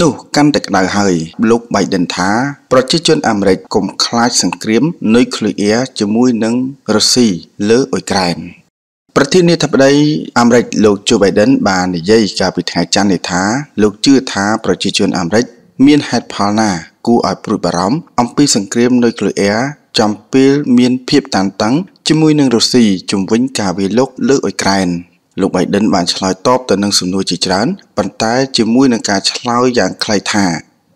នោះកាន់តែក្តៅហើយលោក Biden ថា ប្រជាជនអាមេរិកកុំខ្លាចសង្គ្រាមនុយក្លេអ៊ែរជាមួយនឹងរុស្ស៊ីលើអ៊ុយក្រែនប្រធានាធិបតីអាមេរិកលោក Joe Biden បាននិយាយកាលពីថ្ងៃច័ន្ទនេះថាលោកជឿថាប្រជាជនអាមេរិកមានហេតុផលណាគួរឲ្យ ព្រួយបារម្ភអំពីសង្គ្រាមនុយក្លេអ៊ែរចំពេលមានភាពតានតឹងជាមួយនឹងរុស្ស៊ីជំវិញការវាយលុកលើអ៊ុយក្រែនលោកបៃដិនបានឆ្លើយតបទៅនឹងសំណួរជាច្រើនប៉ុន្តែ ជាមួយនឹងការឆ្លើយយ៉ាងខ្លីថា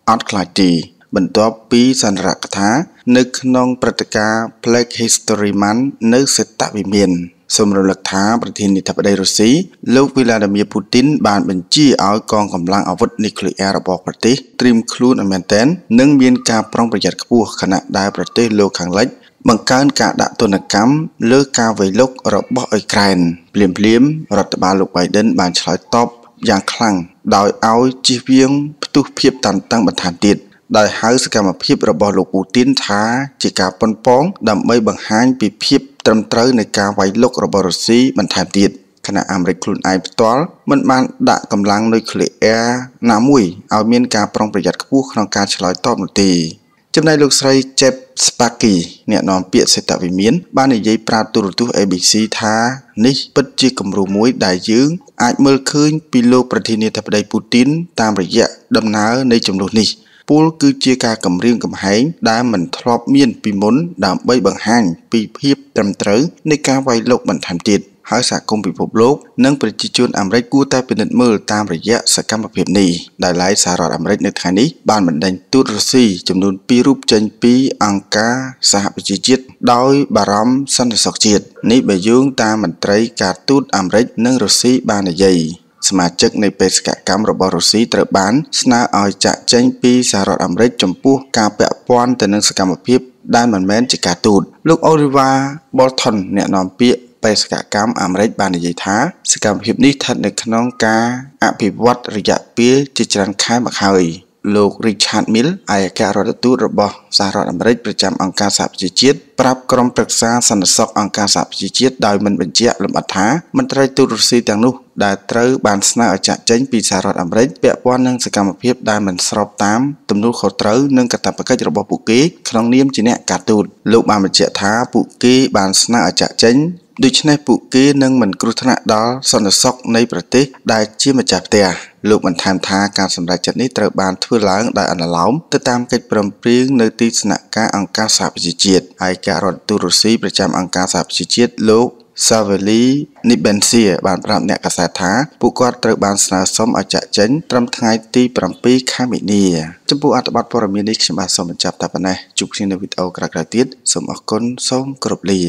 អត់ខ្លាចទេបន្ទាប់ពីសន្ទរកថា នៅក្នុងព្រឹត្តិការណ៍ Black History Month នៅសេតវិមានសូមរំលឹកថាប្រធានាធិបតីរុស្ស៊ីលោកវីឡាឌីមៀពូទីន បានបញ្ជាឲ្យកងកម្លាំងអាវុធនុយក្លេអ៊ែររបស់ប្រទេសត្រៀមខ្លួនឲ្យមែនទែននិង មានការប្រុងប្រយ័ត្នខ្ពស់ខណៈដែលប្រទេសលោកខាងលិចបង្កើនការដាក់ទណ្ឌកម្មលើការវាយលុករបស់អ៊ុយក្រែនភ្លាមៗរដ្ឋបាលលោក Biden បានឆ្លើយតបយ៉ាងខ្លាំងដោយឲ្យជិះវៀងផ្ទុះភាពតានតឹងបន្ថែមទៀតដោយហៅសកម្មភាពរបស់លោកពូទីនថា ជាការប៉ុនប៉ងដើម្បីបង្ហាញពីភាពត្រឹមត្រូវនៃការវាយលុករបស់រុស្ស៊ីបន្ថែមទៀតគណៈអាមេរិកខ្លួនឯងផ្ទាល់មិនបានដាក់កម្លាំងនុយក្លេអ៊ែរណាមួយឲ្យមានការប្រុងប្រយ័ត្នខ្ពស់ក្នុងការឆ្លើយតបនោះទេចំណែកលោកស្រី Jeb Spaki អ្នកនាំពាក្យសេតវិមានបាននិយាយប្រាប់ទូរទស្សន៍ ABC ថានេះពិតជាគំរូមួយដែលយើងអាចមើលឃើញពីលោកប្រធានាធិបតីពូទីនតាមរយៈដំណើរនៃចំនួននេះពលគឺជាការគម្រាមកំហែងដែលមិនធ្លាប់មានពីមុន ដើម្បីបង្ហាញពីភាពត្រឹមត្រូវនៃការវាយលុកបន្ថែមទៀតហើយសហគមន៍ពិភពលោក និងប្រជាជនអាមេរិកគួរតែពិនិត្យមើលតាមរយៈសកម្មភាពនេះដែលឡែកសហរដ្ឋអាមេរិកនៅថ្ងៃនេះបានបណ្ដេញទូតរុស្ស៊ីចំនួន2រូបចេញពីអង្គការសហប្រជាជាតិដោយ បារម្ភសន្តិសុខជាតិនេះបើយោងតាមមន្ត្រីការទូតអាមេរិកនិងរុស្ស៊ីបាននិយាយសមាជិកនៃបេសកកម្មរបស់រុស្ស៊ីត្រូវបាន ស្នើឲ្យចាក់ចែងពីសហរដ្ឋអាមេរិកចំពោះការពាក់ព័ន្ធទៅនឹងសកម្មភាព ដែលមិនមែនជាការទូតលោកអូលីវ៉ា Bolton អ្នកនាំពាក្យបេសកកម្មអាមេរិកបាននិយាយថា សកម្មភាពនេះស្ថិតនៅក្នុងការអភិវឌ្ឍរយៈពេលជាច្រើនខែមកហើយ លោក Richard Mill ឯកអគ្គរដ្ឋទូតរបស់សហរដ្ឋអាមេរិកប្រចាំអង្គការសហប្រជាជាតិប្រាប់ក្រុមប្រឹក្សាសន្តិសុខអង្គការសហប្រជាជាតិដោយមិនបញ្ជាក់លម្អិតថាមន្ត្រីទូតរុស្ស៊ីទាំងនោះដែលត្រូវបានស្នើឲ្យចាក់ចេញពីសហរដ្ឋអាមេរិកពាក់ព័ន្ធនឹងសកម្មភាពដែលមិនស្របតាមទំនួលខុសត្រូវនិងកាតព្វកិច្ចរបស់ពួកគេក្នុងនាមជាអ្នកការទូតលោកបានបញ្ជាក់ថាពួកគេបានស្នើឲ្យចាក់ចេញដូច្នេះពួកគេនឹងមិនគ្រោះថ្នាក់ដល់សន្តិសុខនៃប្រទេសដែលជាម្ចាស់ផ្ទះលោកបន្ថែមថាការសម្រេចចិត្តនេះត្រូវបានធ្វើឡើងដោយអនុលោមទៅតាមកិច្ចព្រមព្រៀងនៅទីស្នាក់ការអង្គការសហប្រជាជាតិឯករដ្ឋទូតរុស្ស៊ីប្រចាំអង្គការសហប្រជាជាតិលោកសាវេលីនីបេនសៀបានប្រាប់អ្នកកាសែតថាពួកគាត់ត្រូវបានស្នើសុំឲ្យចាក់ចេញត្រឹមថ្ងៃទី7ខែមីនា ចំពោះអត្ថបទព័ត៌មាននេះខ្ញុំបាទសូមបញ្ចប់តែប៉ុណ្ណេះជួបគ្នានៅវីដេអូក្រោយៗទៀតសូមអរគុណសូមគោរពលា